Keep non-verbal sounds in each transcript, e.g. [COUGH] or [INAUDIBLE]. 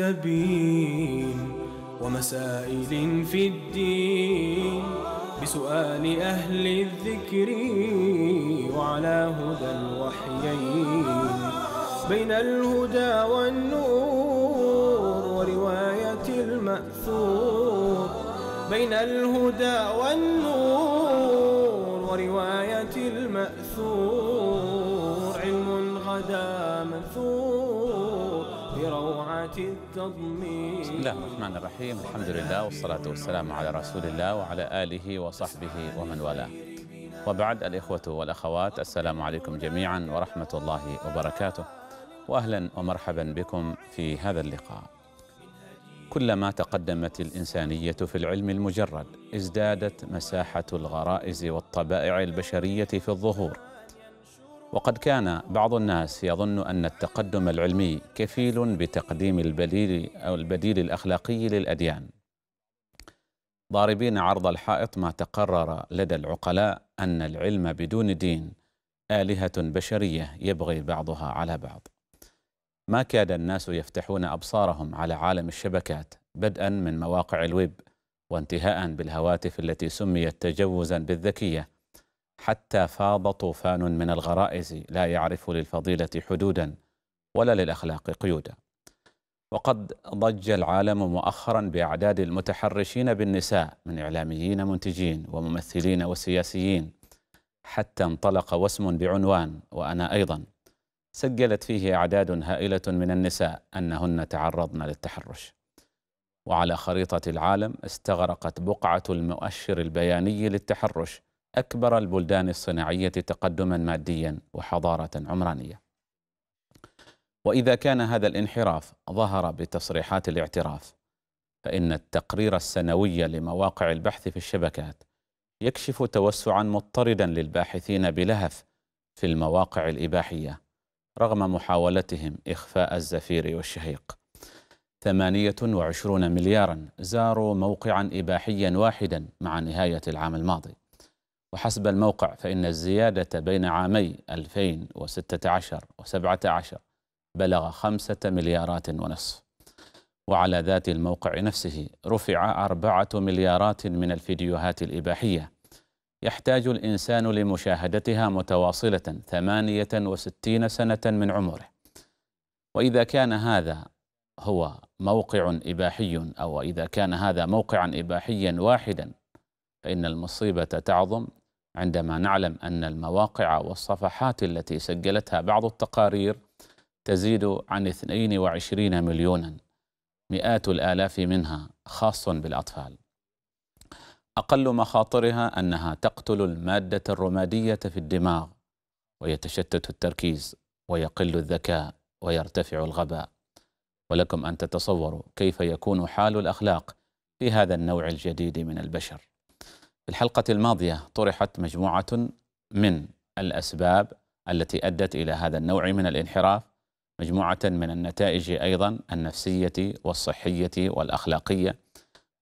تبين ومسائل في الدين بسؤال أهل الذكر وعلى هدى الوحيين بين الهدى والنور ورواية المأثور بين الهدى والنور ورواية التضمين بسم الله الرحمن الرحيم الحمد لله والصلاة والسلام على رسول الله وعلى آله وصحبه ومن والاه وبعد الإخوة والأخوات السلام عليكم جميعا ورحمة الله وبركاته وأهلا ومرحبا بكم في هذا اللقاء كلما تقدمت الإنسانية في العلم المجرد ازدادت مساحة الغرائز والطبائع البشرية في الظهور وقد كان بعض الناس يظن ان التقدم العلمي كفيل بتقديم البديل او البديل الاخلاقي للاديان. ضاربين عرض الحائط ما تقرر لدى العقلاء ان العلم بدون دين الهه بشريه يبغي بعضها على بعض. ما كاد الناس يفتحون ابصارهم على عالم الشبكات بدءا من مواقع الويب وانتهاء بالهواتف التي سميت تجوزا بالذكيه حتى فاض طوفان من الغرائز لا يعرف للفضيلة حدودا ولا للأخلاق قيودا وقد ضج العالم مؤخرا بأعداد المتحرشين بالنساء من إعلاميين منتجين وممثلين وسياسيين حتى انطلق وسم بعنوان وأنا أيضا سجلت فيه أعداد هائلة من النساء أنهن تعرضن للتحرش وعلى خريطة العالم استغرقت بقعة المؤشر البياني للتحرش أكبر البلدان الصناعية تقدما ماديا وحضارة عمرانية وإذا كان هذا الانحراف ظهر بتصريحات الاعتراف فإن التقرير السنوي لمواقع البحث في الشبكات يكشف توسعا مضطردا للباحثين بلهف في المواقع الإباحية رغم محاولتهم إخفاء الزفير والشهيق 28 مليارا زاروا موقعا إباحيا واحدا مع نهاية العام الماضي وحسب الموقع فإن الزيادة بين عامي 2016 و17 بلغ خمسة مليارات ونصف وعلى ذات الموقع نفسه رفع أربعة مليارات من الفيديوهات الإباحية يحتاج الإنسان لمشاهدتها متواصلة 68 سنة من عمره وإذا كان هذا هو موقع إباحي أو إذا كان هذا موقعا إباحيا واحدا فإن المصيبة تعظم عندما نعلم أن المواقع والصفحات التي سجلتها بعض التقارير تزيد عن 22 مليونا مئات الآلاف منها خاص بالأطفال أقل مخاطرها أنها تقتل المادة الرمادية في الدماغ ويتشتت التركيز ويقل الذكاء ويرتفع الغباء ولكم أن تتصوروا كيف يكون حال الأخلاق في هذا النوع الجديد من البشر في الحلقة الماضية طرحت مجموعة من الأسباب التي أدت إلى هذا النوع من الانحراف مجموعة من النتائج أيضا النفسية والصحية والأخلاقية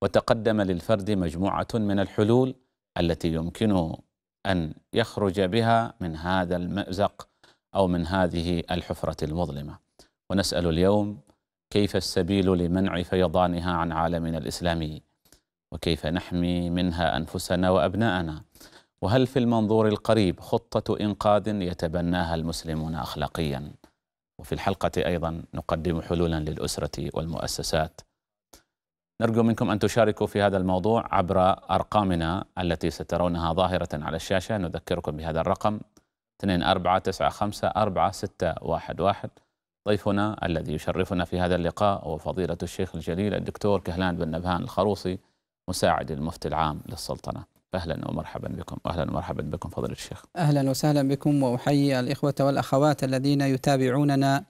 وتقدم للفرد مجموعة من الحلول التي يمكنه أن يخرج بها من هذا المأزق أو من هذه الحفرة المظلمة ونسأل اليوم كيف السبيل لمنع فيضانها عن عالمنا الإسلامي وكيف نحمي منها انفسنا وابناءنا وهل في المنظور القريب خطه انقاذ يتبناها المسلمون اخلاقيا وفي الحلقه ايضا نقدم حلولا للاسره والمؤسسات نرجو منكم ان تشاركوا في هذا الموضوع عبر ارقامنا التي سترونها ظاهره على الشاشه نذكركم بهذا الرقم 24954611 ضيفنا الذي يشرفنا في هذا اللقاء هو فضيلة الشيخ الجليل الدكتور كهلان بن نبهان الخروصي مساعد المفتي العام للسلطنة اهلا ومرحبا بكم اهلا ومرحبا بكم فضيله الشيخ اهلا وسهلا بكم واحيي الاخوه والاخوات الذين يتابعوننا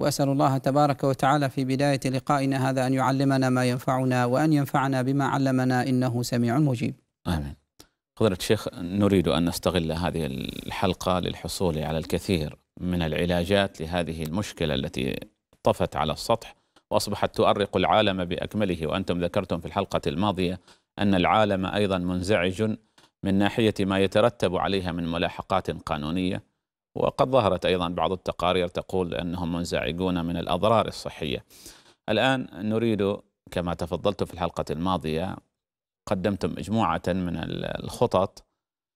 واسال الله تبارك وتعالى في بدايه لقائنا هذا ان يعلمنا ما ينفعنا وان ينفعنا بما علمنا انه سميع مجيب امين فضيله الشيخ نريد ان نستغل هذه الحلقه للحصول على الكثير من العلاجات لهذه المشكله التي طفت على السطح وأصبحت تؤرق العالم بأكمله وأنتم ذكرتم في الحلقة الماضية أن العالم أيضا منزعج من ناحية ما يترتب عليها من ملاحقات قانونية وقد ظهرت أيضا بعض التقارير تقول أنهم منزعجون من الأضرار الصحية الآن نريد كما تفضلت في الحلقة الماضية قدمتم مجموعة من الخطط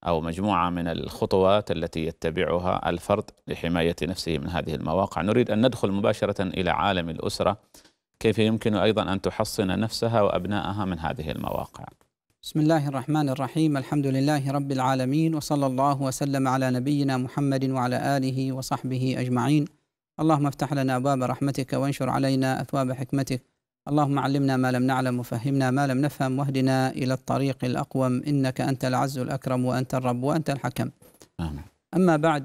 أو مجموعة من الخطوات التي يتبعها الفرد لحماية نفسه من هذه المواقع نريد أن ندخل مباشرة إلى عالم الأسرة كيف يمكن أيضا أن تحصن نفسها وأبنائها من هذه المواقع بسم الله الرحمن الرحيم الحمد لله رب العالمين وصلى الله وسلم على نبينا محمد وعلى آله وصحبه أجمعين اللهم افتح لنا أبواب رحمتك وانشر علينا أثواب حكمتك اللهم علمنا ما لم نعلم وفهمنا ما لم نفهم واهدنا إلى الطريق الأقوم إنك أنت العز الأكرم وأنت الرب وأنت الحكم آمين. أما بعد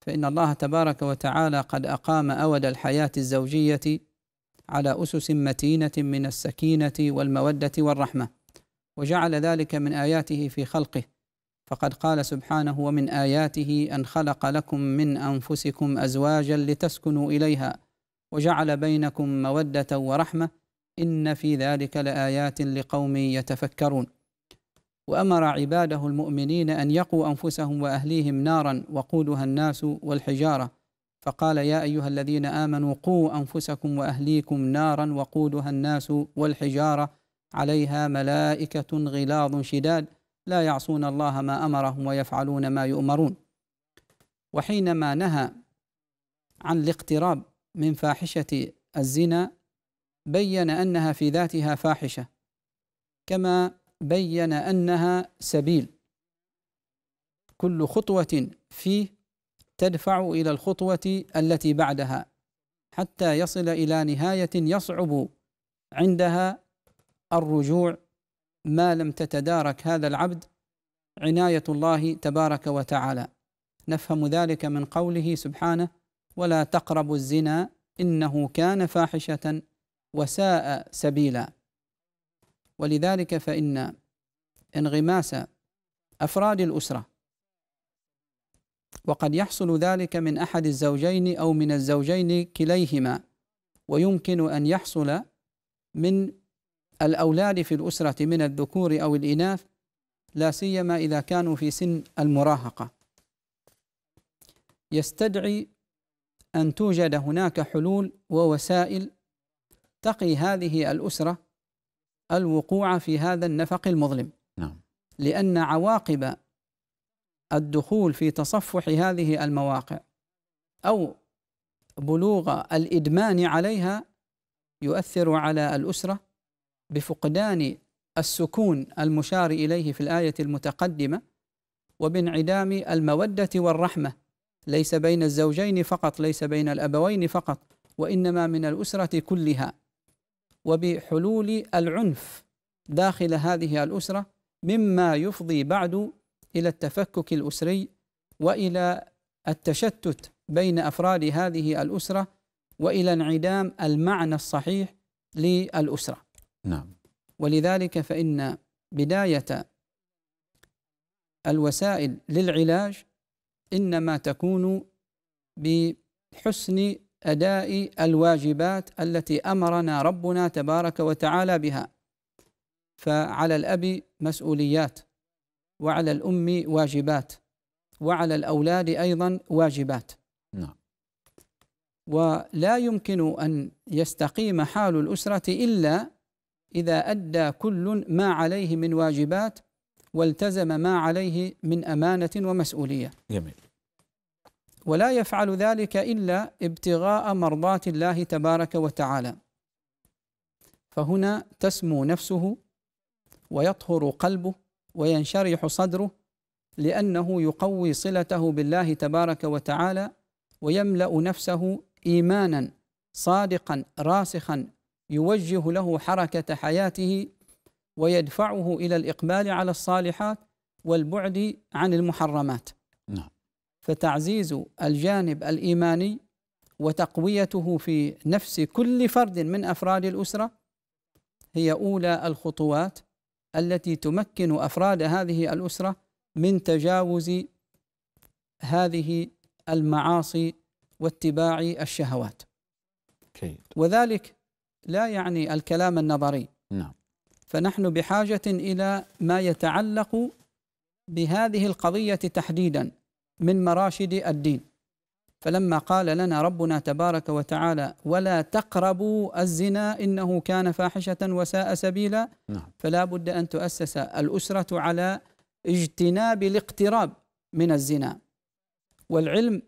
فإن الله تبارك وتعالى قد أقام أود الحياة الزوجية على أسس متينة من السكينة والمودة والرحمة وجعل ذلك من آياته في خلقه فقد قال سبحانه ومن آياته أن خلق لكم من أنفسكم أزواجا لتسكنوا إليها وجعل بينكم مودة ورحمة إن في ذلك لآيات لقوم يتفكرون وأمر عباده المؤمنين أن يقوا أنفسهم وأهليهم نارا وقودها الناس والحجارة فقال يا أيها الذين آمنوا قوا أنفسكم وأهليكم نارا وقودها الناس والحجارة عليها ملائكة غلاظ شداد لا يعصون الله ما أمرهم ويفعلون ما يؤمرون وحينما نهى عن الاقتراب من فاحشة الزنا بين أنها في ذاتها فاحشة كما بين أنها سبيل كل خطوة فيه تدفع الى الخطوه التي بعدها حتى يصل الى نهايه يصعب عندها الرجوع ما لم تتدارك هذا العبد عنايه الله تبارك وتعالى نفهم ذلك من قوله سبحانه ولا تقربوا الزنا انه كان فاحشه وساء سبيلا ولذلك فان انغماس افراد الاسره وقد يحصل ذلك من احد الزوجين او من الزوجين كليهما ويمكن ان يحصل من الاولاد في الاسره من الذكور او الاناث لا سيما اذا كانوا في سن المراهقه يستدعي ان توجد هناك حلول ووسائل تقي هذه الاسره الوقوع في هذا النفق المظلم نعم. لان عواقب الدخول في تصفح هذه المواقع او بلوغ الادمان عليها يؤثر على الاسره بفقدان السكون المشار اليه في الايه المتقدمه وبانعدام الموده والرحمه ليس بين الزوجين فقط ليس بين الابوين فقط وانما من الاسره كلها وبحلول العنف داخل هذه الاسره مما يفضي بعد إلى التفكك الأسري وإلى التشتت بين أفراد هذه الأسرة وإلى انعدام المعنى الصحيح للأسرة نعم ولذلك فإن بداية الوسائل للعلاج إنما تكون بحسن أداء الواجبات التي أمرنا ربنا تبارك وتعالى بها فعلى الأب مسؤوليات وعلى الأم واجبات وعلى الأولاد أيضا واجبات نعم ولا يمكن أن يستقيم حال الأسرة إلا إذا أدى كل ما عليه من واجبات والتزم ما عليه من أمانة ومسؤولية جميل ولا يفعل ذلك إلا ابتغاء مرضاة الله تبارك وتعالى فهنا تسمو نفسه ويطهر قلبه وينشرح صدره لأنه يقوي صلته بالله تبارك وتعالى ويملأ نفسه إيمانا صادقا راسخا يوجه له حركة حياته ويدفعه إلى الإقبال على الصالحات والبعد عن المحرمات نعم. فتعزيز الجانب الإيماني وتقويته في نفس كل فرد من أفراد الأسرة هي أولى الخطوات التي تمكن افراد هذه الاسره من تجاوز هذه المعاصي واتباع الشهوات. جيد. وذلك لا يعني الكلام النظري. نعم. فنحن بحاجه الى ما يتعلق بهذه القضيه تحديدا من مراشد الدين. فلما قال لنا ربنا تبارك وتعالى ولا تقربوا الزنا انه كان فاحشه وساء سبيلا نعم. فلا بد ان تؤسس الاسره على اجتناب الاقتراب من الزنا والعلم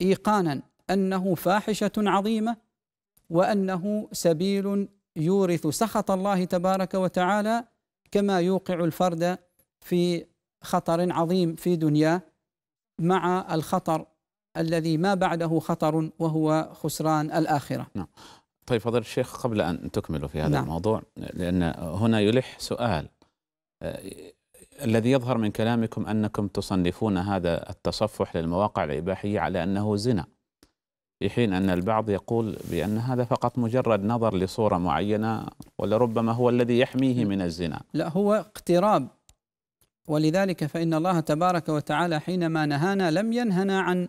ايقانا انه فاحشه عظيمه وانه سبيل يورث سخط الله تبارك وتعالى كما يوقع الفرد في خطر عظيم في دنياه مع الخطر الذي ما بعده خطر وهو خسران الآخرة نعم. طيب فضل الشيخ قبل أن تكملوا في هذا نعم. الموضوع لأن هنا يلح سؤال آه، الذي يظهر من كلامكم أنكم تصنفون هذا التصفح للمواقع الإباحية على أنه زنا في حين أن البعض يقول بأن هذا فقط مجرد نظر لصورة معينة ولربما هو الذي يحميه من الزنا لا هو اقتراب ولذلك فإن الله تبارك وتعالى حينما نهانا لم ينهنا عن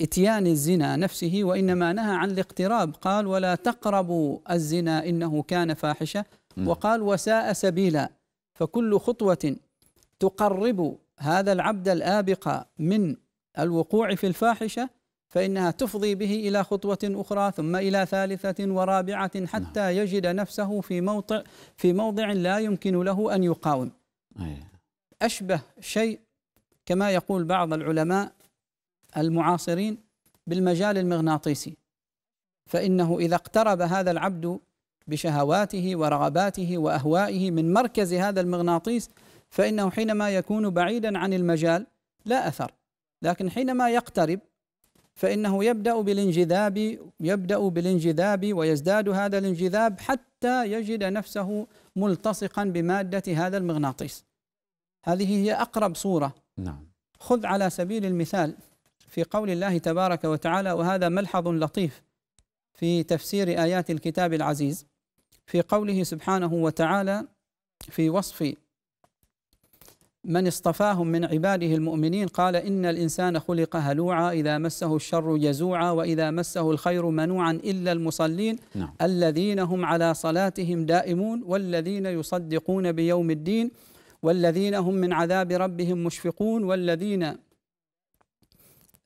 إتيان الزنا نفسه وإنما نهى عن الاقتراب قال ولا تقربوا الزنا إنه كان فاحشة وقال وساء سبيلا فكل خطوة تقرب هذا العبد الآبق من الوقوع في الفاحشة فإنها تفضي به إلى خطوة أخرى ثم إلى ثالثة ورابعة حتى نعم. يجد نفسه في موضع في موضع لا يمكن له أن يقاوم أشبه شيء كما يقول بعض العلماء المعاصرين بالمجال المغناطيسي فإنه إذا اقترب هذا العبد بشهواته ورغباته وأهوائه من مركز هذا المغناطيس فإنه حينما يكون بعيدا عن المجال لا أثر لكن حينما يقترب فإنه يبدأ بالانجذاب يبدأ بالانجذاب ويزداد هذا الانجذاب حتى يجد نفسه ملتصقا بمادة هذا المغناطيس هذه هي أقرب صورة نعم خذ على سبيل المثال في قول الله تبارك وتعالى وهذا ملحظ لطيف في تفسير ايات الكتاب العزيز في قوله سبحانه وتعالى في وصف من اصطفاهم من عباده المؤمنين قال ان الانسان خلق هلوعا اذا مسه الشر يزوعا واذا مسه الخير منوعا الا المصلين نعم. الذين هم على صلاتهم دائمون والذين يصدقون بيوم الدين والذين هم من عذاب ربهم مشفقون والذين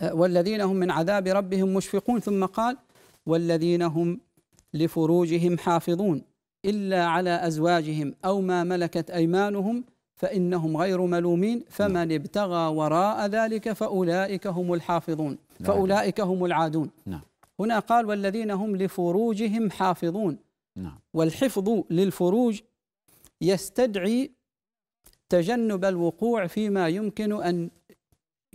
أه، والذين هم من عذاب ربهم مشفقون ثم قال والذين هم لفروجهم حافظون إلا على أزواجهم أو ما ملكت أيمانهم فإنهم غير ملومين فمن نعم. ابتغى وراء ذلك فأولئك هم الحافظون نعم. فأولئك هم العادون نعم. هنا قال والذين هم لفروجهم حافظون نعم. والحفظ للفروج يستدعي تجنب الوقوع فيما يمكن أن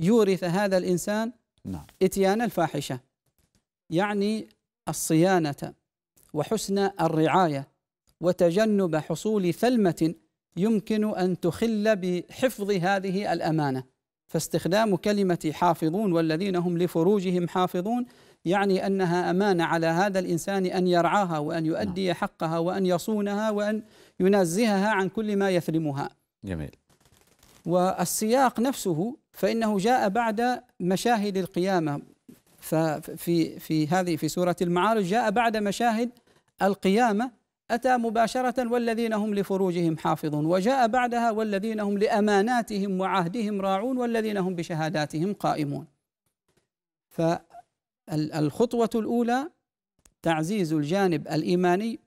يورث هذا الإنسان نعم. إتيان الفاحشة يعني الصيانة وحسن الرعاية وتجنب حصول ثلمة يمكن أن تخل بحفظ هذه الأمانة فاستخدام كلمة حافظون والذين هم لفروجهم حافظون يعني أنها أمانة على هذا الإنسان أن يرعاها وأن يؤدي نعم. حقها وأن يصونها وأن ينزهها عن كل ما يثلمها جميل والسياق نفسه فإنه جاء بعد مشاهد القيامة ففي في هذه في سورة المعارج جاء بعد مشاهد القيامة أتى مباشرة والذين هم لفروجهم حافظون وجاء بعدها والذين هم لأماناتهم وعهدهم راعون والذين هم بشهاداتهم قائمون فالخطوة الأولى تعزيز الجانب الإيماني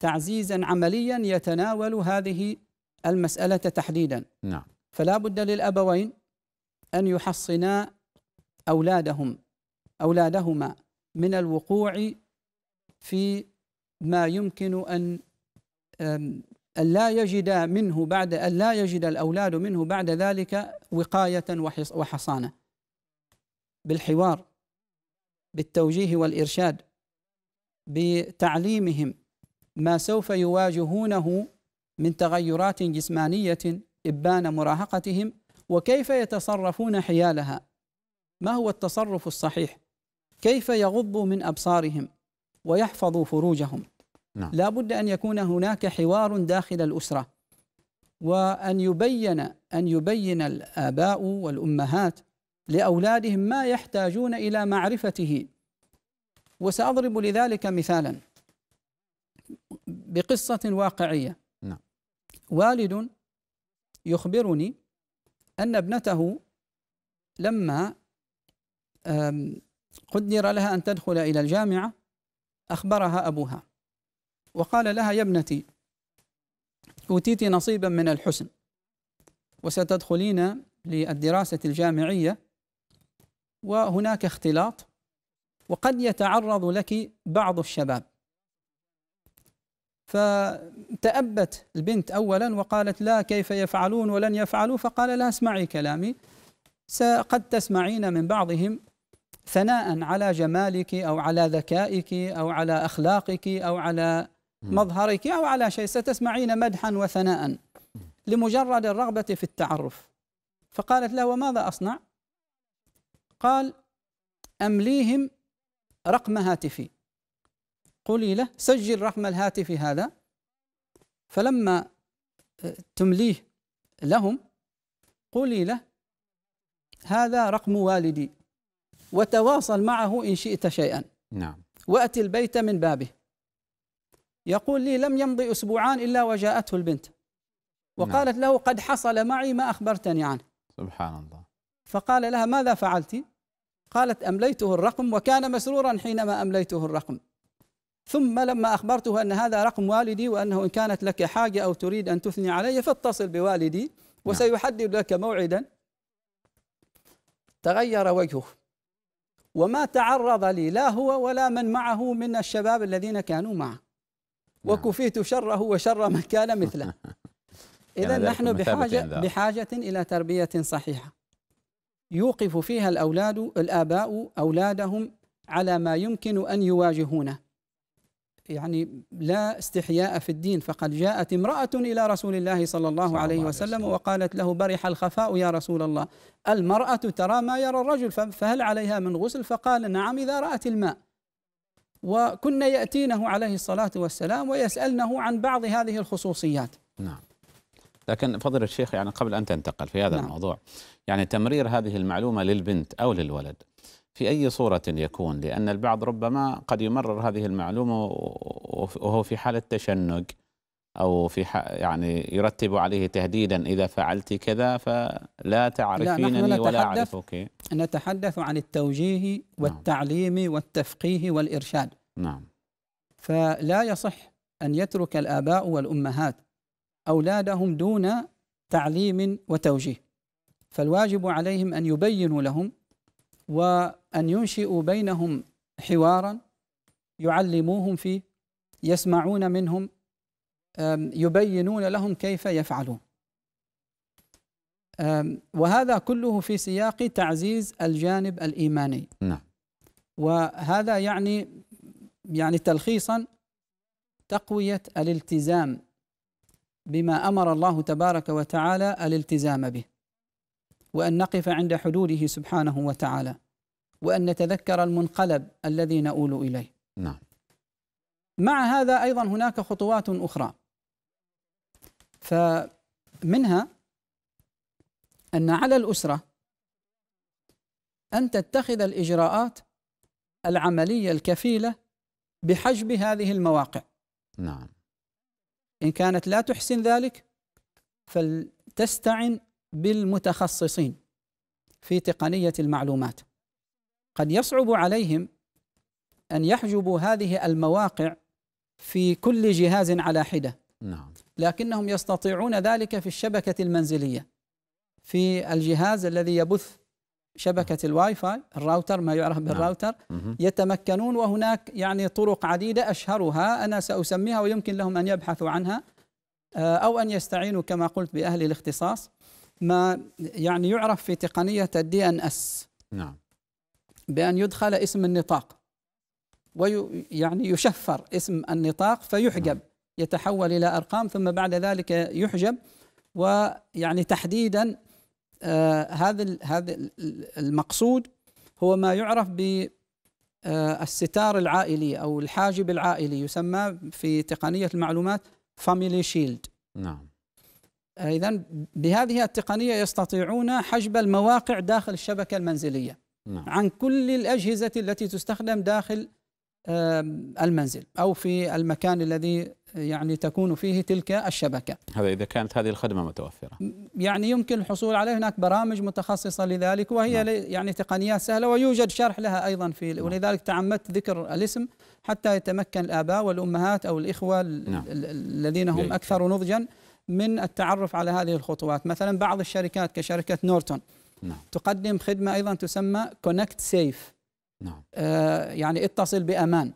تعزيزا عمليا يتناول هذه المسألة تحديدا نعم فلا بد للابوين ان يحصنا اولادهم اولادهما من الوقوع في ما يمكن ان أن لا يجد منه بعد أن لا يجد الأولاد منه بعد ذلك وقاية وحصانة بالحوار بالتوجيه والإرشاد بتعليمهم ما سوف يواجهونه من تغيرات جسمانية إبان مراهقتهم وكيف يتصرفون حيالها ما هو التصرف الصحيح كيف يغضوا من أبصارهم ويحفظوا فروجهم نعم. لا بد أن يكون هناك حوار داخل الأسرة وأن يبين أن يبين الآباء والأمهات لأولادهم ما يحتاجون إلى معرفته وسأضرب لذلك مثالا بقصة واقعية نعم. والد يخبرني أن ابنته لما قدر لها أن تدخل إلى الجامعة أخبرها أبوها وقال لها يا ابنتي أوتيت نصيبا من الحسن وستدخلين للدراسة الجامعية وهناك اختلاط وقد يتعرض لك بعض الشباب فتأبت البنت أولا وقالت لا كيف يفعلون ولن يفعلوا فقال لا اسمعي كلامي قد تسمعين من بعضهم ثناء على جمالك أو على ذكائك أو على أخلاقك أو على مظهرك أو على شيء ستسمعين مدحا وثناء لمجرد الرغبة في التعرف فقالت له وماذا أصنع؟ قال أمليهم رقم هاتفي قولي له سجل رقم الهاتف هذا فلما آه، تمليه لهم قولي له هذا رقم والدي وتواصل معه إن شئت شيئا نعم وأتي البيت من بابه يقول لي لم يمضي أسبوعان إلا وجاءته البنت نعم. وقالت نعم. له قد حصل معي ما أخبرتني عنه سبحان الله فقال لها ماذا فعلت قالت أمليته الرقم وكان مسرورا حينما أمليته الرقم ثم لما أخبرته أن هذا رقم والدي وأنه إن كانت لك حاجة أو تريد أن تثني علي فاتصل بوالدي وسيحدد نعم. لك موعدا تغير وجهه وما تعرض لي لا هو ولا من معه من الشباب الذين كانوا معه نعم. وكفيت شره وشر من كان مثله [LAUGHS] إذا يعني نحن بحاجة, بحاجة إلى تربية صحيحة يوقف فيها الأولاد الآباء أولادهم على ما يمكن أن يواجهونه يعني لا استحياء في الدين فقد جاءت امرأة إلى رسول الله صلى الله, صلى الله عليه وسلم الله. وقالت له برح الخفاء يا رسول الله المرأة ترى ما يرى الرجل فهل عليها من غسل فقال نعم إذا رأت الماء وكنا يأتينه عليه الصلاة والسلام ويسألنه عن بعض هذه الخصوصيات نعم لكن فضل الشيخ يعني قبل أن تنتقل في هذا نعم. الموضوع يعني تمرير هذه المعلومة للبنت أو للولد في أي صورة يكون لأن البعض ربما قد يمرر هذه المعلومة وهو في حالة تشنج أو في يعني يرتب عليه تهديدا إذا فعلت كذا فلا تعرفينني ولا أعرفك نتحدث عن التوجيه نعم. والتعليم نعم. والتفقيه والإرشاد نعم فلا يصح أن يترك الآباء والأمهات أولادهم دون تعليم وتوجيه فالواجب عليهم أن يبينوا لهم وأن ينشئوا بينهم حوارا يعلموهم فيه يسمعون منهم يبينون لهم كيف يفعلون وهذا كله في سياق تعزيز الجانب الإيماني نعم وهذا يعني يعني تلخيصا تقوية الالتزام بما أمر الله تبارك وتعالى الالتزام به وأن نقف عند حدوده سبحانه وتعالى وأن نتذكر المنقلب الذي نؤول إليه نعم مع هذا أيضا هناك خطوات أخرى فمنها أن على الأسرة أن تتخذ الإجراءات العملية الكفيلة بحجب هذه المواقع نعم إن كانت لا تحسن ذلك فلتستعن بالمتخصصين في تقنيه المعلومات قد يصعب عليهم ان يحجبوا هذه المواقع في كل جهاز على حده نعم لكنهم يستطيعون ذلك في الشبكه المنزليه في الجهاز الذي يبث شبكه الواي فاي الراوتر ما يعرف نعم. بالراوتر يتمكنون وهناك يعني طرق عديده اشهرها انا ساسميها ويمكن لهم ان يبحثوا عنها آه، او ان يستعينوا كما قلت باهل الاختصاص ما يعني يعرف في تقنية الدي ان اس نعم بأن يدخل اسم النطاق ويعني يشفر اسم النطاق فيحجب نعم. يتحول إلى أرقام ثم بعد ذلك يحجب ويعني تحديدا هذا آه هذا المقصود هو ما يعرف ب آه، الستار العائلي أو الحاجب العائلي يسمى في تقنية المعلومات فاميلي شيلد نعم آه، اذا بهذه التقنيه يستطيعون حجب المواقع داخل الشبكه المنزليه نعم. عن كل الاجهزه التي تستخدم داخل آه، المنزل او في المكان الذي آه، يعني تكون فيه تلك الشبكه. هذا اذا كانت هذه الخدمه متوفره. يعني يمكن الحصول عليه هناك برامج متخصصه لذلك وهي نعم. يعني تقنيات سهله ويوجد شرح لها ايضا في نعم. ولذلك تعمدت ذكر الاسم حتى يتمكن الاباء والامهات او الاخوه نعم. الذين هم اكثر نضجا من التعرف على هذه الخطوات مثلا بعض الشركات كشركة نورتون نعم. تقدم خدمة أيضا تسمى كونكت سيف نعم. آه يعني اتصل بأمان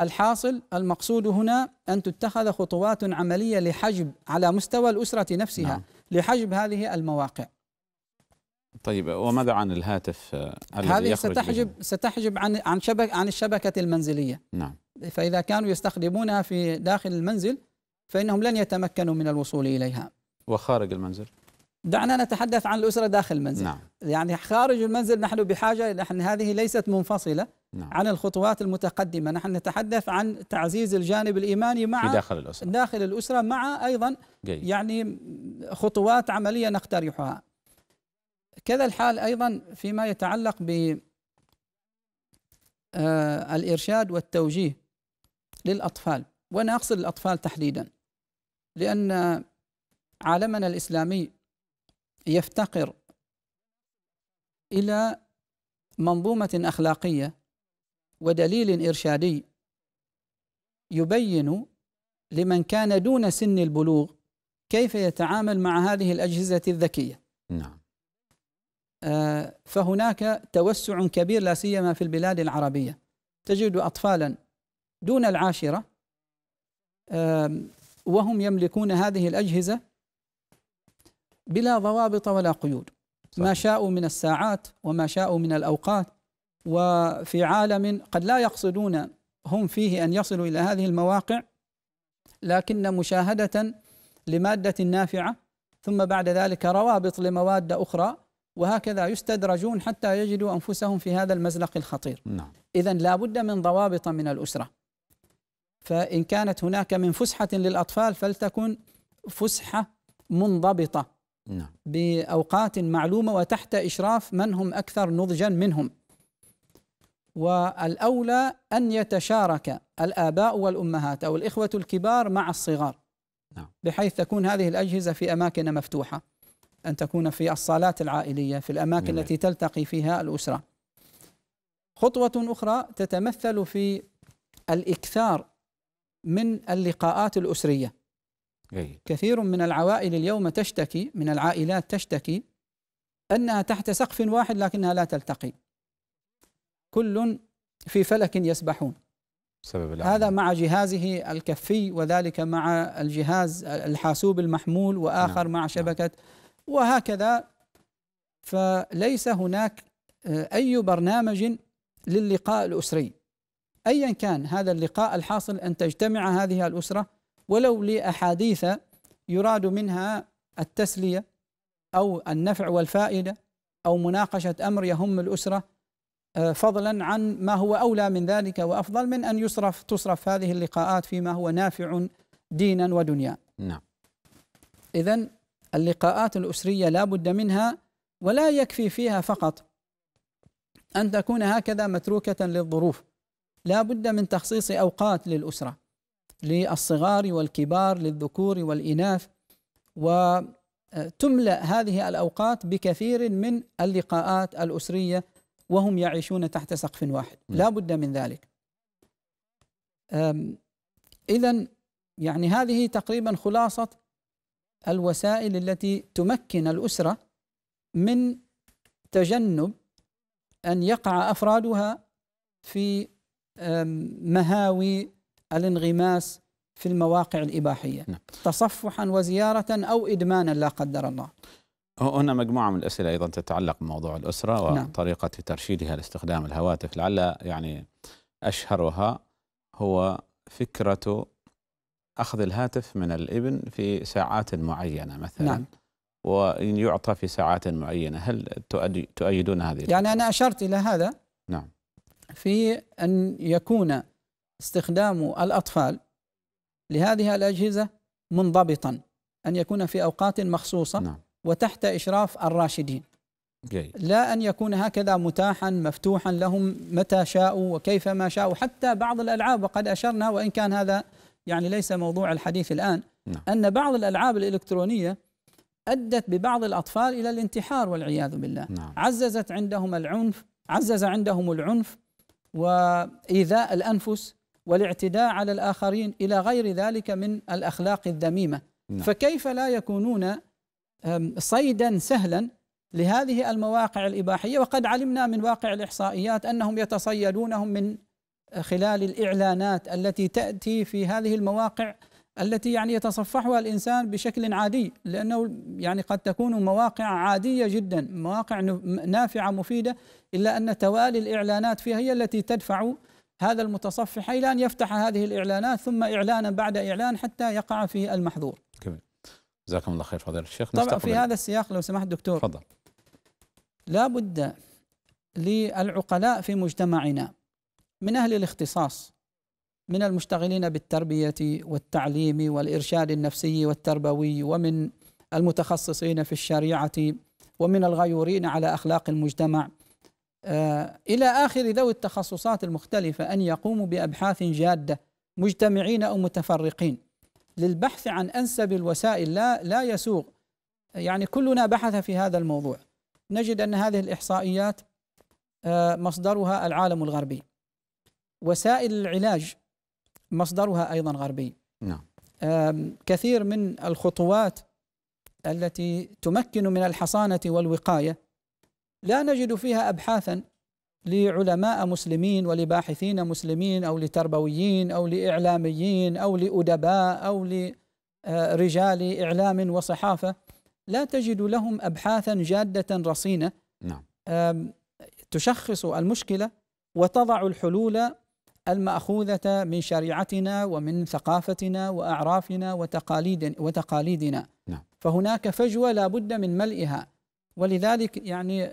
الحاصل المقصود هنا أن تتخذ خطوات عملية لحجب على مستوى الأسرة نفسها نعم. لحجب هذه المواقع طيب وماذا عن الهاتف آه، هذه ستحجب به؟ ستحجب عن عن شبك عن الشبكه المنزليه نعم فاذا كانوا يستخدمونها في داخل المنزل فإنهم لن يتمكنوا من الوصول إليها وخارج المنزل دعنا نتحدث عن الأسرة داخل المنزل نعم. يعني خارج المنزل نحن بحاجة نحن هذه ليست منفصلة نعم. عن الخطوات المتقدمة نحن نتحدث عن تعزيز الجانب الإيماني مع في داخل الأسرة داخل الأسرة مع أيضا جي. يعني خطوات عملية نقترحها كذا الحال أيضا فيما يتعلق ب آه، الإرشاد والتوجيه للأطفال وأنا أقصد الأطفال تحديدا لأن عالمنا الإسلامي يفتقر إلى منظومة أخلاقية ودليل إرشادي يبين لمن كان دون سن البلوغ كيف يتعامل مع هذه الأجهزة الذكية نعم آه، فهناك توسع كبير لا سيما في البلاد العربية تجد أطفالا دون العاشرة وهم يملكون هذه الأجهزة بلا ضوابط ولا قيود ما شاءوا من الساعات وما شاءوا من الأوقات وفي عالم قد لا يقصدون هم فيه أن يصلوا إلى هذه المواقع لكن مشاهدة لمادة نافعة ثم بعد ذلك روابط لمواد أخرى وهكذا يستدرجون حتى يجدوا أنفسهم في هذا المزلق الخطير نعم. إذا لابد من ضوابط من الأسرة فإن كانت هناك من فسحة للأطفال فلتكن فسحة منضبطة نعم. بأوقات معلومة وتحت إشراف من هم أكثر نضجا منهم والأولى أن يتشارك الآباء والأمهات أو الإخوة الكبار مع الصغار نعم. بحيث تكون هذه الأجهزة في أماكن مفتوحة أن تكون في الصالات العائلية في الأماكن التي تلتقي فيها الأسرة خطوة أخرى تتمثل في الإكثار من اللقاءات الأسرية جيد. كثير من العوائل اليوم تشتكي من العائلات تشتكي أنها تحت سقف واحد لكنها لا تلتقي كل في فلك يسبحون سبب هذا مع جهازه الكفي وذلك مع الجهاز الحاسوب المحمول وآخر نعم. مع نعم. شبكة نعم. وهكذا فليس هناك أي برنامج للقاء الأسري أيا كان هذا اللقاء الحاصل أن تجتمع هذه الأسرة ولو لأحاديث يراد منها التسلية أو النفع والفائدة أو مناقشة أمر يهم الأسرة آه، فضلا عن ما هو أولى من ذلك وأفضل من أن يصرف تصرف هذه اللقاءات فيما هو نافع دينا ودنيا نعم إذا اللقاءات الأسرية لا بد منها ولا يكفي فيها فقط أن تكون هكذا متروكة للظروف لا بد من تخصيص أوقات للأسرة للصغار والكبار للذكور والإناث وتملأ آه، هذه الأوقات بكثير من اللقاءات الأسرية وهم يعيشون تحت سقف واحد نعم. لا بد من ذلك إذا يعني هذه تقريبا خلاصة الوسائل التي تمكن الأسرة من تجنب أن يقع أفرادها في مهاوي الانغماس في المواقع الإباحية نعم. تصفحا وزيارة أو إدمانا لا قدر الله هنا مجموعة من الأسئلة أيضا تتعلق بموضوع الأسرة نعم. وطريقة نعم. ترشيدها لاستخدام الهواتف لعل يعني أشهرها هو فكرة أخذ الهاتف من الابن في ساعات معينة مثلا نعم. وإن يعطى في ساعات معينة هل تؤيدون هذه يعني الفكرة؟ أنا أشرت إلى هذا نعم في أن يكون استخدام الأطفال لهذه الأجهزة منضبطا أن يكون في أوقات مخصوصة نعم. وتحت إشراف الراشدين جيد. لا أن يكون هكذا متاحا مفتوحا لهم متى شاءوا وكيفما شاءوا حتى بعض الألعاب وقد أشرنا وإن كان هذا يعني ليس موضوع الحديث الآن نعم. أن بعض الألعاب الإلكترونية أدت ببعض الأطفال إلى الانتحار والعياذ بالله نعم. عززت عندهم العنف عزز عندهم العنف وإيذاء الأنفس والاعتداء على الآخرين إلى غير ذلك من الأخلاق الذميمة نعم. فكيف لا يكونون صيدا سهلا لهذه المواقع الإباحية وقد علمنا من واقع الإحصائيات أنهم يتصيدونهم من خلال الإعلانات التي تأتي في هذه المواقع التي يعني يتصفحها الانسان بشكل عادي لانه يعني قد تكون مواقع عاديه جدا مواقع نافعه مفيده الا ان توالي الاعلانات فيها هي التي تدفع هذا المتصفح الى ان يفتح هذه الاعلانات ثم اعلانا بعد اعلان حتى يقع في المحظور. جميل. جزاكم الله خير فضيله الشيخ طبعا في هذا السياق لو سمحت دكتور تفضل لا بد للعقلاء في مجتمعنا من اهل الاختصاص من المشتغلين بالتربيه والتعليم والارشاد النفسي والتربوي ومن المتخصصين في الشريعه ومن الغيورين على اخلاق المجتمع آه، الى اخر ذوي التخصصات المختلفه ان يقوموا بابحاث جاده مجتمعين او متفرقين للبحث عن انسب الوسائل لا لا يسوغ يعني كلنا بحث في هذا الموضوع نجد ان هذه الاحصائيات آه، مصدرها العالم الغربي وسائل العلاج مصدرها أيضا غربي نعم كثير من الخطوات التي تمكن من الحصانة والوقاية لا نجد فيها أبحاثا لعلماء مسلمين ولباحثين مسلمين أو لتربويين أو لإعلاميين أو لأدباء أو لرجال إعلام وصحافة لا تجد لهم أبحاثا جادة رصينة نعم. تشخص المشكلة وتضع الحلول المأخوذة من شريعتنا ومن ثقافتنا وأعرافنا وتقاليد وتقاليدنا نعم. فهناك فجوة لا بد من ملئها ولذلك يعني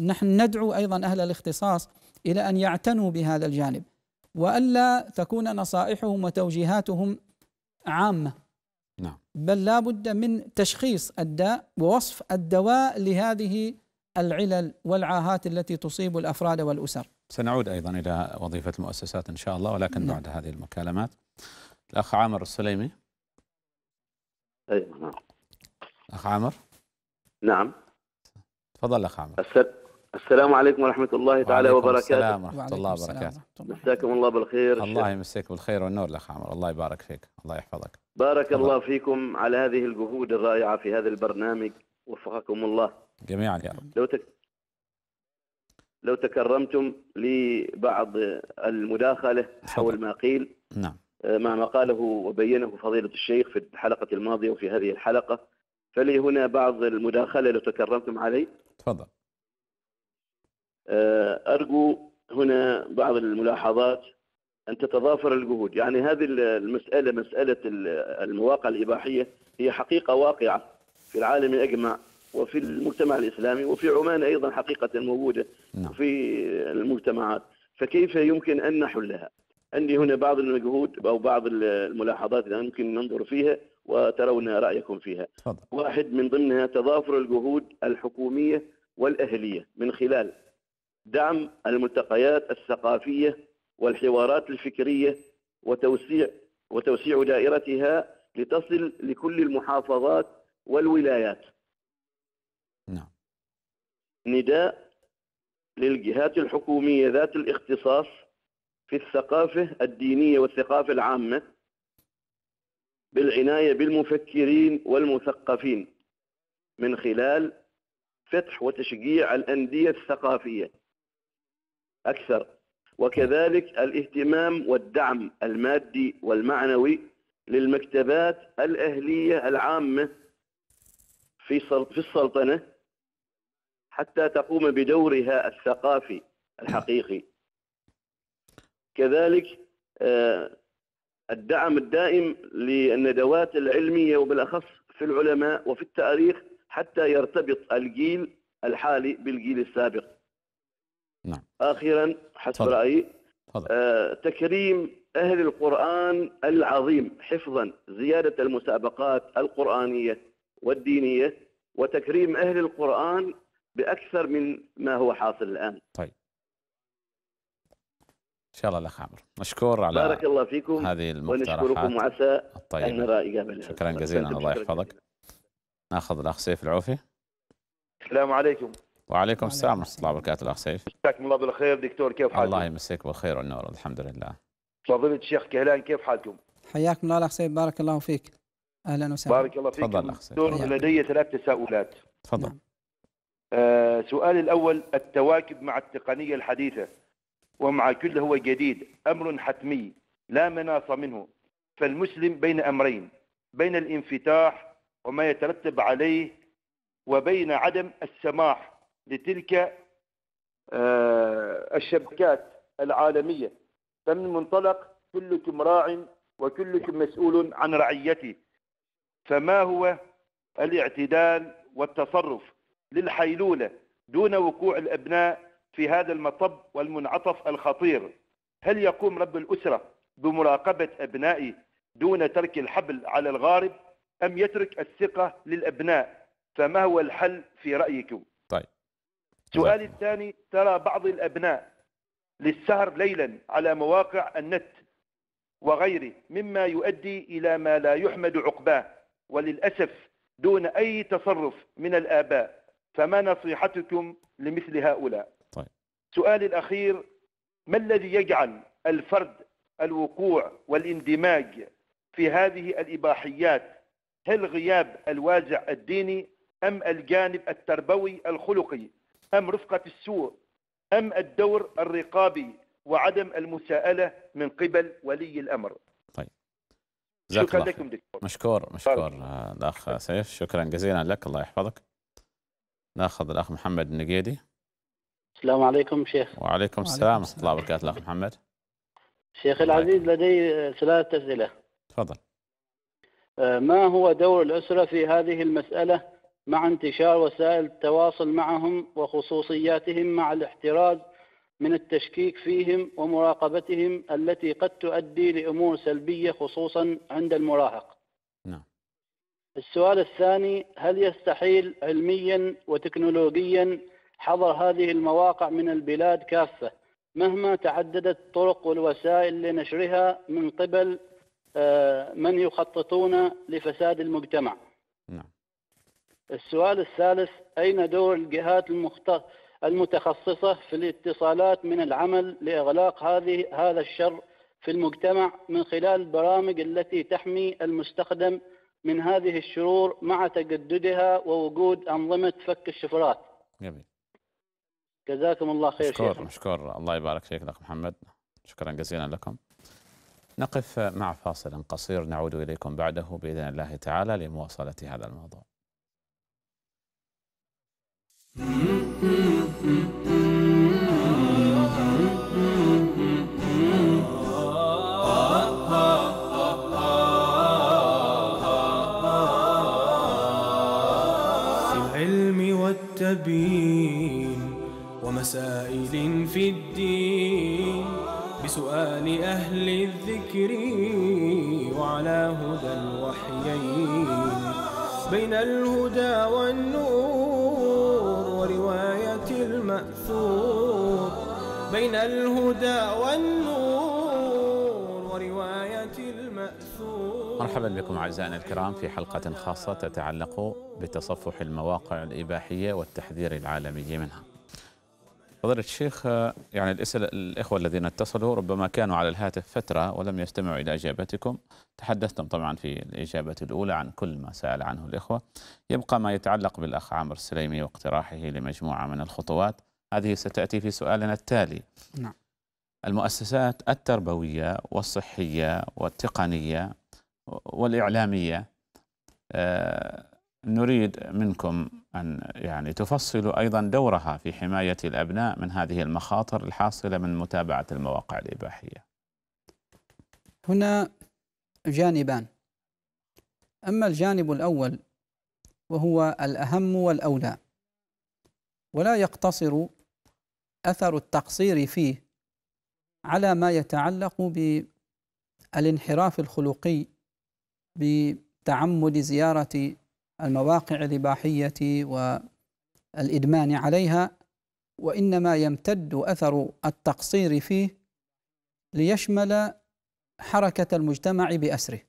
نحن ندعو أيضا أهل الاختصاص إلى أن يعتنوا بهذا الجانب وألا تكون نصائحهم وتوجيهاتهم عامة نعم. بل لا بد من تشخيص الداء ووصف الدواء لهذه العلل والعاهات التي تصيب الأفراد والأسر سنعود أيضا إلى وظيفة المؤسسات إن شاء الله ولكن نعم. بعد هذه المكالمات الأخ عامر السليمي أيوة نعم أخ عامر نعم تفضل أخ عامر السلام عليكم ورحمة الله تعالى وبركاته السلام ورحمة الله وبركاته مساكم الله بالخير الله يمسيك بالخير والنور الأخ عامر الله يبارك فيك الله يحفظك بارك الله, الله فيكم على هذه الجهود الرائعة في هذا البرنامج وفقكم الله جميعا يا رب لو تك... لو تكرمتم لبعض المداخلة حول نعم. آه، ما قيل نعم مع ما قاله وبينه فضيلة الشيخ في الحلقة الماضية وفي هذه الحلقة فلي هنا بعض المداخلة لو تكرمتم علي تفضل آه، أرجو هنا بعض الملاحظات أن تتضافر الجهود يعني هذه المسألة مسألة المواقع الإباحية هي حقيقة واقعة في العالم أجمع وفي المجتمع الإسلامي وفي عمان أيضا حقيقة موجودة نعم. في المجتمعات فكيف يمكن أن نحلها عندي هنا بعض المجهود أو بعض الملاحظات الآن يمكن ننظر فيها وترون رأيكم فيها فضل. واحد من ضمنها تضافر الجهود الحكومية والأهلية من خلال دعم الملتقيات الثقافية والحوارات الفكرية وتوسيع وتوسيع دائرتها لتصل لكل المحافظات والولايات نداء للجهات الحكومية ذات الاختصاص في الثقافة الدينية والثقافة العامة بالعناية بالمفكرين والمثقفين من خلال فتح وتشجيع الأندية الثقافية أكثر وكذلك الاهتمام والدعم المادي والمعنوي للمكتبات الأهلية العامة في السلطنة حتى تقوم بدورها الثقافي الحقيقي كذلك آه، الدعم الدائم للندوات العلمية وبالأخص في العلماء وفي التاريخ حتى يرتبط الجيل الحالي بالجيل السابق نعم. آخرا حسب فضل. رأيي فضل. آه، تكريم أهل القرآن العظيم حفظا زيادة المسابقات القرآنية والدينية وتكريم أهل القرآن باكثر من ما هو حاصل الان طيب ان شاء الله الاخ عمرو مشكور على بارك الله فيكم هذه المقترحات ونشكركم وعسى الطيب. ان نرى اجابه يعني. شكرا جزيلا الله يحفظك ناخذ الاخ سيف العوفي السلام عليكم وعليكم السلام ورحمه الله وبركاته الاخ سيف مساكم الله بالخير دكتور كيف حالك الله يمسيك بالخير والنور الحمد لله فضيله الشيخ كهلان كيف حالكم حياكم الله الاخ سيف بارك الله فيك اهلا وسهلا بارك الله فيك تفضل الاخ سيف لدي ثلاث تساؤلات تفضل نعم. آه، سؤال الأول التواكب مع التقنية الحديثة ومع كل هو جديد أمر حتمي لا مناص منه فالمسلم بين أمرين بين الانفتاح وما يترتب عليه وبين عدم السماح لتلك آه، الشبكات العالمية فمن منطلق كلكم راع وكلكم مسؤول عن رعيته فما هو الاعتدال والتصرف للحيلولة دون وقوع الأبناء في هذا المطب والمنعطف الخطير هل يقوم رب الأسرة بمراقبة أبنائي دون ترك الحبل على الغارب أم يترك الثقة للأبناء فما هو الحل في رأيكم طيب سؤالي الثاني ترى بعض الأبناء للسهر ليلا على مواقع النت وغيره مما يؤدي إلى ما لا يحمد عقباه وللأسف دون أي تصرف من الآباء فما نصيحتكم لمثل هؤلاء طيب. سؤالي الأخير ما الذي يجعل الفرد الوقوع والاندماج في هذه الإباحيات هل غياب الوازع الديني أم الجانب التربوي الخلقي أم رفقة السوء أم الدور الرقابي وعدم المساءلة من قبل ولي الأمر طيب شكرا لكم دكتور مشكور مشكور آه، الأخ سيف شكرا جزيلا لك الله يحفظك ناخذ الاخ محمد النقيدي السلام عليكم شيخ وعليكم السلام ورحمه الله وبركاته الاخ محمد شيخ العزيز لدي ثلاثه اسئله تفضل آه، ما هو دور الاسره في هذه المساله مع انتشار وسائل التواصل معهم وخصوصياتهم مع الاحتراز من التشكيك فيهم ومراقبتهم التي قد تؤدي لامور سلبيه خصوصا عند المراهق السؤال الثاني هل يستحيل علميا وتكنولوجيا حظر هذه المواقع من البلاد كافة مهما تعددت الطرق والوسائل لنشرها من قبل آه، من يخططون لفساد المجتمع نعم. السؤال الثالث أين دور الجهات المخت... المتخصصة في الاتصالات من العمل لإغلاق هذه هذا الشر في المجتمع من خلال البرامج التي تحمي المستخدم من هذه الشرور مع تجددها ووجود أنظمة فك الشفرات جميل جزاكم الله خير مشكور شكرا مشكور الله يبارك فيك أخ محمد شكرا جزيلا لكم نقف مع فاصل قصير نعود اليكم بعده باذن الله تعالى لمواصله هذا الموضوع [LAUGHS] مسائل في الدين بسؤال أهل الذكر وعلى هدى الوحيين بين الهدى والنور ورواية المأثور بين الهدى والنور ورواية المأثور مرحبا بكم أعزائنا الكرام في حلقة خاصة تتعلق بتصفح المواقع الإباحية والتحذير العالمي منها فضيلة الشيخ يعني الأسئلة الإخوة الذين اتصلوا ربما كانوا على الهاتف فترة ولم يستمعوا إلى إجابتكم تحدثتم طبعا في الإجابة الأولى عن كل ما سأل عنه الإخوة يبقى ما يتعلق بالأخ عمرو السليمي واقتراحه لمجموعة من الخطوات هذه ستأتي في سؤالنا التالي نعم. المؤسسات التربوية والصحية والتقنية والإعلامية آه، نريد منكم أن يعني تفصلوا أيضا دورها في حماية الأبناء من هذه المخاطر الحاصلة من متابعة المواقع الإباحية هنا جانبان أما الجانب الأول وهو الأهم والأولى ولا يقتصر أثر التقصير فيه على ما يتعلق بالانحراف الخلقي بتعمد زيارة المواقع الإباحية والإدمان عليها وإنما يمتد أثر التقصير فيه ليشمل حركة المجتمع بأسره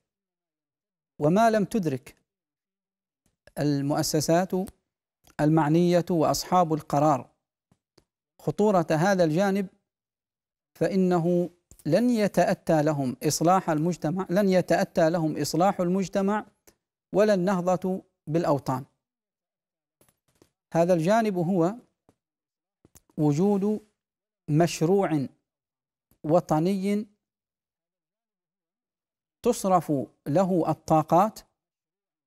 وما لم تدرك المؤسسات المعنية وأصحاب القرار خطورة هذا الجانب فإنه لن يتأتى لهم إصلاح المجتمع لن يتأتى لهم إصلاح المجتمع ولا النهضة بالأوطان هذا الجانب هو وجود مشروع وطني تصرف له الطاقات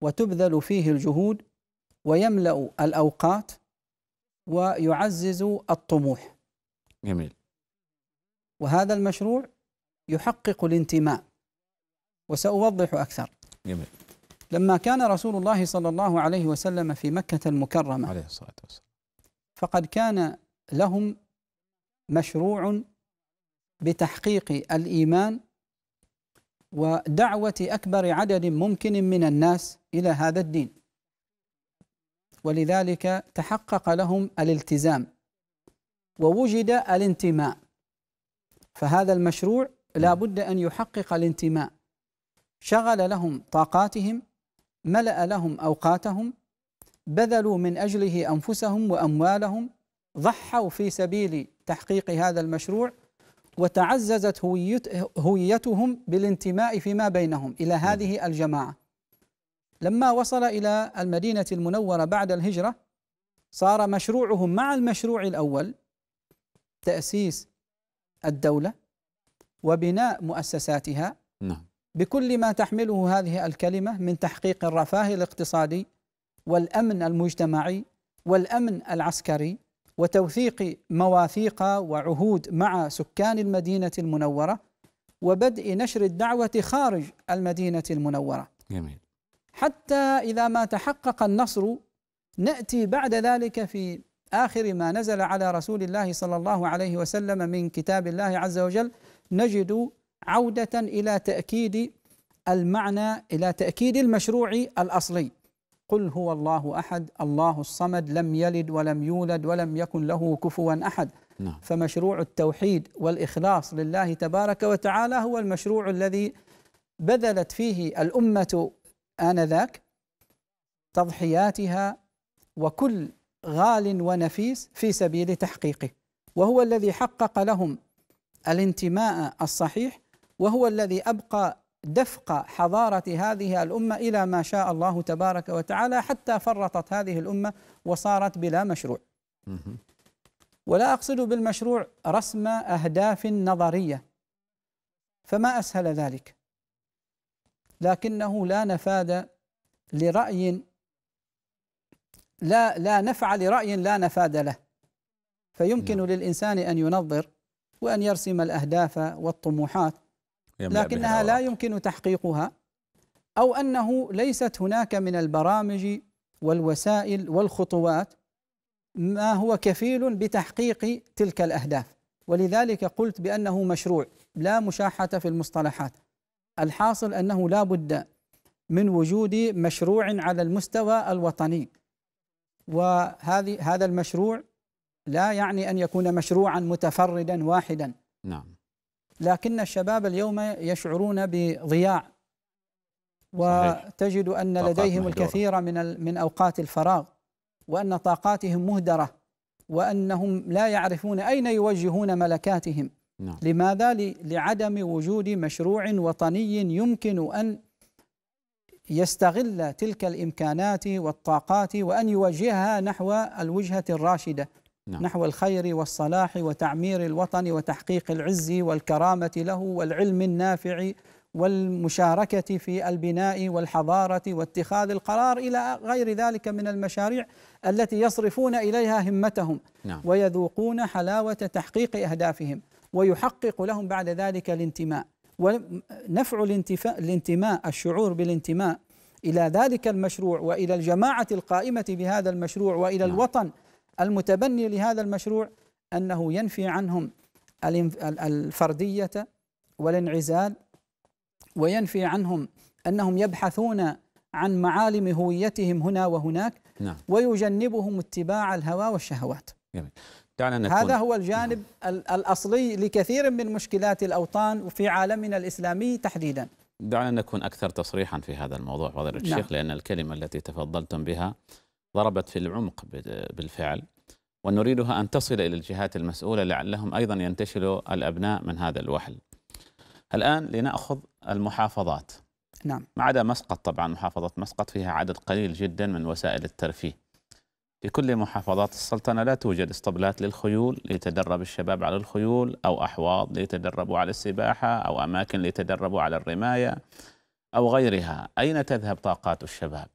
وتبذل فيه الجهود ويملأ الأوقات ويعزز الطموح جميل وهذا المشروع يحقق الانتماء وسأوضح أكثر جميل لما كان رسول الله صلى الله عليه وسلم في مكة المكرمة عليه الصلاة والسلام فقد كان لهم مشروع بتحقيق الإيمان ودعوة أكبر عدد ممكن من الناس إلى هذا الدين ولذلك تحقق لهم الالتزام ووجد الانتماء فهذا المشروع لا بد أن يحقق الانتماء شغل لهم طاقاتهم ملأ لهم أوقاتهم بذلوا من أجله أنفسهم وأموالهم ضحوا في سبيل تحقيق هذا المشروع وتعززت هويتهم بالانتماء فيما بينهم إلى هذه الجماعة لما وصل إلى المدينة المنورة بعد الهجرة صار مشروعهم مع المشروع الأول تأسيس الدولة وبناء مؤسساتها نعم بكل ما تحمله هذه الكلمه من تحقيق الرفاه الاقتصادي والامن المجتمعي والامن العسكري وتوثيق مواثيق وعهود مع سكان المدينه المنوره وبدء نشر الدعوه خارج المدينه المنوره. جميل. حتى اذا ما تحقق النصر ناتي بعد ذلك في اخر ما نزل على رسول الله صلى الله عليه وسلم من كتاب الله عز وجل نجد عودة إلى تأكيد المعنى إلى تأكيد المشروع الأصلي قل هو الله أحد الله الصمد لم يلد ولم يولد ولم يكن له كفوا أحد نعم. فمشروع التوحيد والإخلاص لله تبارك وتعالى هو المشروع الذي بذلت فيه الأمة آنذاك تضحياتها وكل غال ونفيس في سبيل تحقيقه وهو الذي حقق لهم الانتماء الصحيح وهو الذي أبقى دفق حضارة هذه الأمة إلى ما شاء الله تبارك وتعالى حتى فرطت هذه الأمة وصارت بلا مشروع ولا أقصد بالمشروع رسم أهداف نظرية فما أسهل ذلك لكنه لا نفاد لرأي لا لا نفع لرأي لا نفاد له فيمكن نعم. للإنسان أن ينظر وأن يرسم الأهداف والطموحات لكنها لا يمكن تحقيقها أو أنه ليست هناك من البرامج والوسائل والخطوات ما هو كفيل بتحقيق تلك الأهداف ولذلك قلت بأنه مشروع لا مشاحة في المصطلحات الحاصل أنه لا بد من وجود مشروع على المستوى الوطني وهذه هذا المشروع لا يعني أن يكون مشروعا متفردا واحدا نعم لكن الشباب اليوم يشعرون بضياع وتجد أن لديهم الكثير من من أوقات الفراغ وأن طاقاتهم مهدرة وأنهم لا يعرفون أين يوجهون ملكاتهم نعم. لماذا؟ لعدم وجود مشروع وطني يمكن أن يستغل تلك الإمكانات والطاقات وأن يوجهها نحو الوجهة الراشدة نعم. نحو الخير والصلاح وتعمير الوطن وتحقيق العز والكرامة له والعلم النافع والمشاركة في البناء والحضارة واتخاذ القرار إلى غير ذلك من المشاريع التي يصرفون إليها همتهم نعم. ويذوقون حلاوة تحقيق أهدافهم ويحقق لهم بعد ذلك الانتماء ونفع الانتماء الشعور بالانتماء إلى ذلك المشروع وإلى الجماعة القائمة بهذا المشروع وإلى نعم. الوطن المتبني لهذا المشروع انه ينفي عنهم الفرديه والانعزال وينفي عنهم انهم يبحثون عن معالم هويتهم هنا وهناك نعم. ويجنبهم اتباع الهوى والشهوات جميل. دعنا نكون هذا هو نعم. الجانب نعم. الأصلي لكثير من مشكلات الأوطان في عالمنا الإسلامي تحديدا دعنا نكون أكثر تصريحا في هذا الموضوع فضيلة نعم. الشيخ لأن الكلمة التي تفضلتم بها ضربت في العمق بالفعل ونريدها أن تصل إلى الجهات المسؤولة لعلهم أيضا ينتشلوا الأبناء من هذا الوحل الآن لنأخذ المحافظات نعم ما عدا مسقط طبعا محافظة مسقط فيها عدد قليل جدا من وسائل الترفيه في كل محافظات السلطنة لا توجد اسطبلات للخيول ليتدرب الشباب على الخيول أو أحواض ليتدربوا على السباحة أو أماكن ليتدربوا على الرماية أو غيرها أين تذهب طاقات الشباب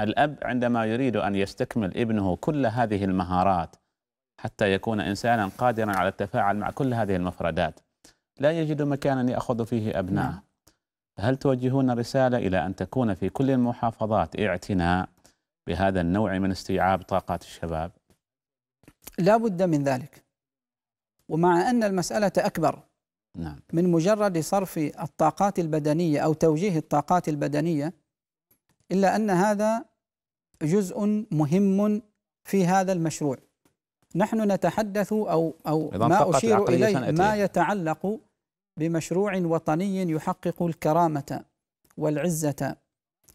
الأب عندما يريد أن يستكمل ابنه كل هذه المهارات حتى يكون إنسانا قادرا على التفاعل مع كل هذه المفردات لا يجد مكانا يأخذ فيه أبناءه نعم. هل توجهون رسالة إلى أن تكون في كل المحافظات اعتناء بهذا النوع من استيعاب طاقات الشباب؟ لا بد من ذلك ومع أن المسألة أكبر نعم. من مجرد صرف الطاقات البدنية أو توجيه الطاقات البدنية إلا أن هذا جزء مهم في هذا المشروع نحن نتحدث أو, أو ما أشير إليه ما يتعلق بمشروع وطني يحقق الكرامة والعزة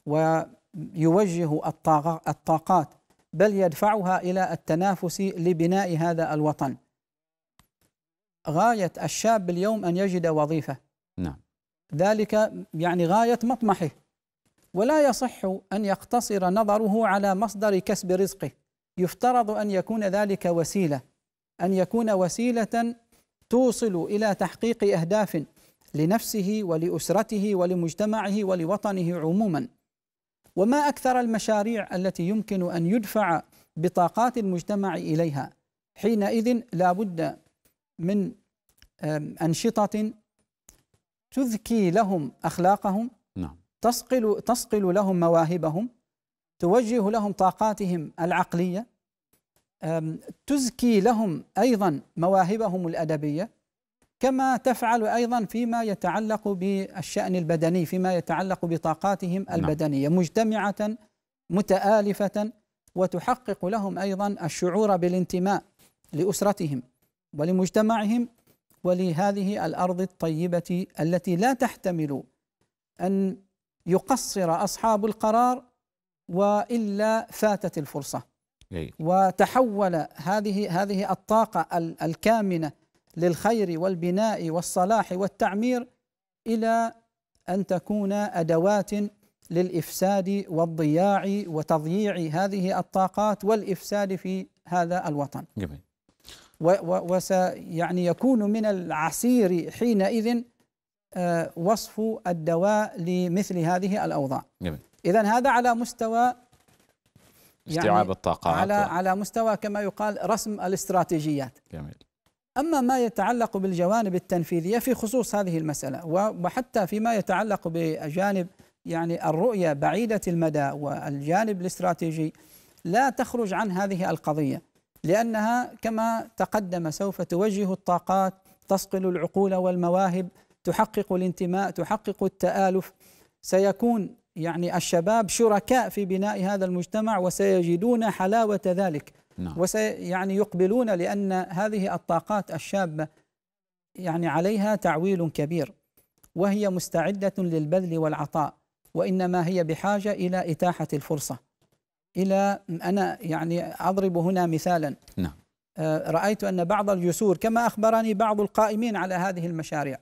ويوجه الطاقات بل يدفعها إلى التنافس لبناء هذا الوطن غاية الشاب اليوم أن يجد وظيفة نعم ذلك يعني غاية مطمحه ولا يصح أن يقتصر نظره على مصدر كسب رزقه يفترض أن يكون ذلك وسيلة أن يكون وسيلة توصل إلى تحقيق أهداف لنفسه ولأسرته ولمجتمعه ولوطنه عموما وما أكثر المشاريع التي يمكن أن يدفع بطاقات المجتمع إليها حينئذ لا بد من أنشطة تذكي لهم أخلاقهم تصقل تصقل لهم مواهبهم توجه لهم طاقاتهم العقليه تزكي لهم ايضا مواهبهم الادبيه كما تفعل ايضا فيما يتعلق بالشان البدني فيما يتعلق بطاقاتهم نعم. البدنيه مجتمعه متالفه وتحقق لهم ايضا الشعور بالانتماء لاسرتهم ولمجتمعهم ولهذه الارض الطيبه التي لا تحتمل ان يقصر اصحاب القرار والا فاتت الفرصه وتحول هذه هذه الطاقه الكامنه للخير والبناء والصلاح والتعمير الى ان تكون ادوات للافساد والضياع وتضييع هذه الطاقات والافساد في هذا الوطن. جميل. وسيعني يكون من العسير حينئذ آه، وصف الدواء لمثل هذه الأوضاع إذا هذا على مستوى يعني استيعاب الطاقات على على مستوى كما يقال رسم الاستراتيجيات جميل أما ما يتعلق بالجوانب التنفيذية في خصوص هذه المسألة وحتى فيما يتعلق بجانب يعني الرؤية بعيدة المدى والجانب الاستراتيجي لا تخرج عن هذه القضية لأنها كما تقدم سوف توجه الطاقات تصقل العقول والمواهب تحقق الانتماء تحقق التآلف سيكون يعني الشباب شركاء في بناء هذا المجتمع وسيجدون حلاوة ذلك نعم. وسيعني يقبلون لأن هذه الطاقات الشابة يعني عليها تعويل كبير وهي مستعدة للبذل والعطاء وإنما هي بحاجة إلى إتاحة الفرصة إلى أنا يعني أضرب هنا مثالا نعم آه، رأيت أن بعض الجسور كما أخبرني بعض القائمين على هذه المشاريع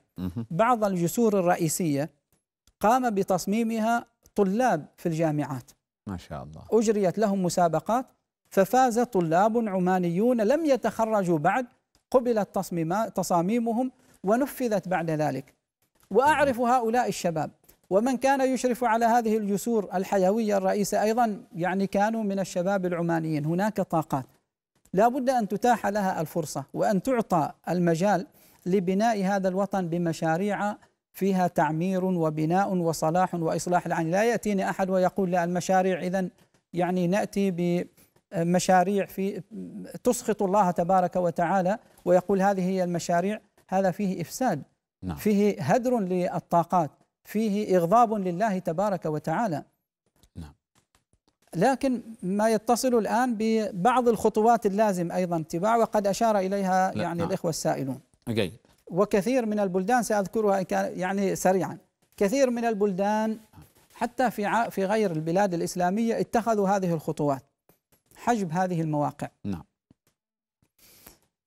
بعض الجسور الرئيسية قام بتصميمها طلاب في الجامعات ما شاء الله أجريت لهم مسابقات ففاز طلاب عمانيون لم يتخرجوا بعد قبلت تصميمات تصاميمهم ونفذت بعد ذلك وأعرف هؤلاء الشباب ومن كان يشرف على هذه الجسور الحيوية الرئيسة أيضا يعني كانوا من الشباب العمانيين هناك طاقات لا بد أن تتاح لها الفرصة وأن تعطى المجال لبناء هذا الوطن بمشاريع فيها تعمير وبناء وصلاح وإصلاح يعني لا يأتيني أحد ويقول لا المشاريع إذا يعني نأتي ب مشاريع في تسخط الله تبارك وتعالى ويقول هذه هي المشاريع هذا فيه افساد نعم. فيه هدر للطاقات فيه اغضاب لله تبارك وتعالى لكن ما يتصل الآن ببعض الخطوات اللازم أيضا اتباع وقد أشار إليها يعني نعم. الإخوة السائلون جيد وكثير من البلدان سأذكرها يعني سريعا كثير من البلدان حتى في في غير البلاد الإسلامية اتخذوا هذه الخطوات حجب هذه المواقع نعم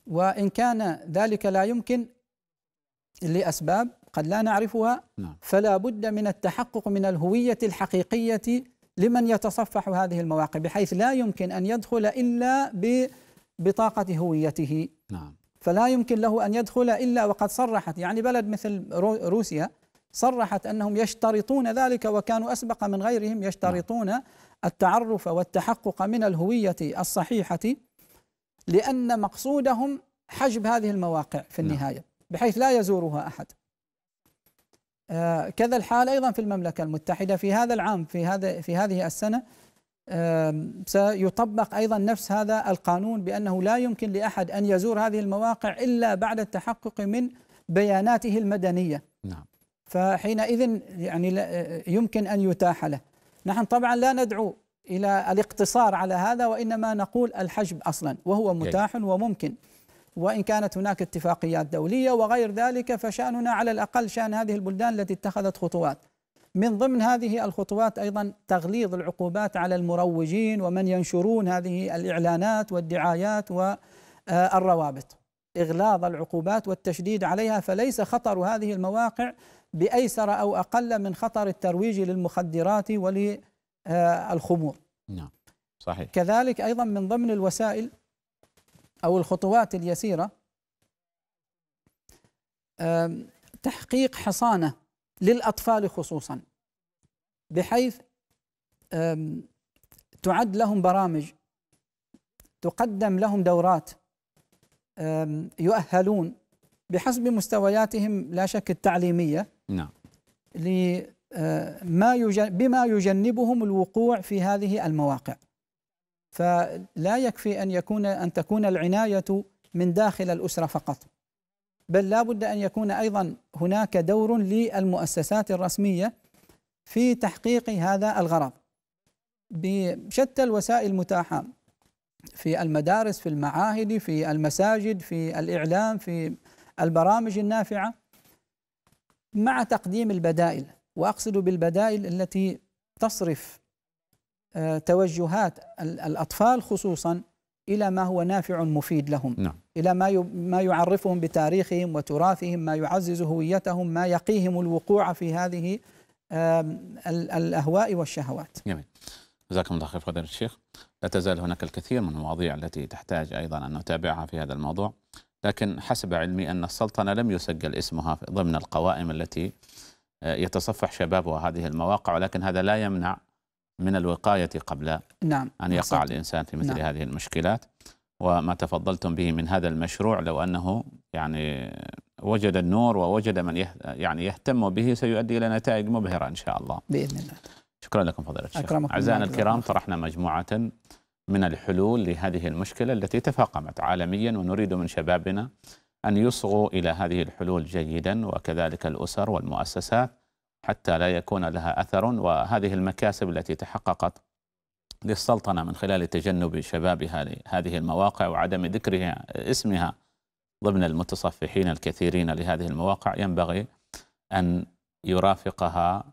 وإن كان ذلك لا يمكن لأسباب قد لا نعرفها نعم. فلا بد من التحقق من الهوية الحقيقية لمن يتصفح هذه المواقع بحيث لا يمكن أن يدخل إلا ببطاقة هويته نعم فلا يمكن له أن يدخل إلا وقد صرحت يعني بلد مثل روسيا صرحت أنهم يشترطون ذلك وكانوا أسبق من غيرهم يشترطون نعم. التعرف والتحقق من الهوية الصحيحة لأن مقصودهم حجب هذه المواقع في نعم. النهاية بحيث لا يزورها أحد آه، كذا الحال ايضا في المملكه المتحده في هذا العام في هذا في هذه السنه سيطبق ايضا نفس هذا القانون بانه لا يمكن لاحد ان يزور هذه المواقع الا بعد التحقق من بياناته المدنيه. نعم. فحينئذ يعني يمكن ان يتاح له. نحن طبعا لا ندعو الى الاقتصار على هذا وانما نقول الحجب اصلا وهو متاح وممكن. وإن كانت هناك اتفاقيات دولية وغير ذلك فشأننا على الأقل شأن هذه البلدان التي اتخذت خطوات من ضمن هذه الخطوات أيضا تغليظ العقوبات على المروجين ومن ينشرون هذه الإعلانات والدعايات والروابط إغلاظ العقوبات والتشديد عليها فليس خطر هذه المواقع بأيسر أو أقل من خطر الترويج للمخدرات وللخمور نعم صحيح كذلك أيضا من ضمن الوسائل أو الخطوات اليسيرة تحقيق حصانة للأطفال خصوصا بحيث تعد لهم برامج تقدم لهم دورات يؤهلون بحسب مستوياتهم لا شك التعليمية نعم لما آه، بما يجنبهم الوقوع في هذه المواقع فلا يكفي أن يكون أن تكون العناية من داخل الأسرة فقط بل لا بد أن يكون أيضا هناك دور للمؤسسات الرسمية في تحقيق هذا الغرض بشتى الوسائل المتاحة في المدارس في المعاهد في المساجد في الإعلام في البرامج النافعة مع تقديم البدائل وأقصد بالبدائل التي تصرف آه، توجهات الأطفال خصوصا إلى ما هو نافع مفيد لهم نعم. إلى ما ما يعرفهم بتاريخهم وتراثهم ما يعزز هويتهم ما يقيهم الوقوع في هذه الأهواء والشهوات جميل جزاكم الله خير فضيلة الشيخ لا تزال هناك الكثير من المواضيع التي تحتاج أيضا أن نتابعها في هذا الموضوع لكن حسب علمي أن السلطنة لم يسجل اسمها ضمن القوائم التي آه، يتصفح شبابها هذه المواقع ولكن هذا لا يمنع من الوقاية قبل نعم أن يقع صحيح. الإنسان في مثل نعم. هذه المشكلات وما تفضلتم به من هذا المشروع لو أنه يعني وجد النور ووجد من يعني يهتم به سيؤدي إلى نتائج مبهرة إن شاء الله بإذن الله شكرا لكم فضيلة الشيخ أعزائنا الكرام طرحنا مجموعة من الحلول لهذه المشكلة التي تفاقمت عالميا ونريد من شبابنا أن يصغوا إلى هذه الحلول جيدا وكذلك الأسر والمؤسسات حتى لا يكون لها أثر وهذه المكاسب التي تحققت للسلطنة من خلال تجنب شبابها لهذه المواقع وعدم ذكرها اسمها ضمن المتصفحين الكثيرين لهذه المواقع ينبغي أن يرافقها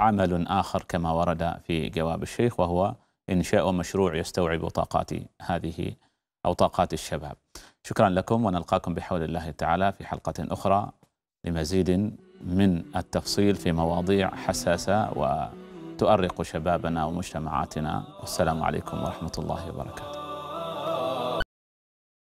عمل آخر كما ورد في جواب الشيخ وهو إنشاء مشروع يستوعب طاقات هذه أو طاقات الشباب شكرا لكم ونلقاكم بحول الله تعالى في حلقة أخرى لمزيد من التفصيل في مواضيع حساسة وتؤرق شبابنا ومجتمعاتنا والسلام عليكم ورحمة الله وبركاته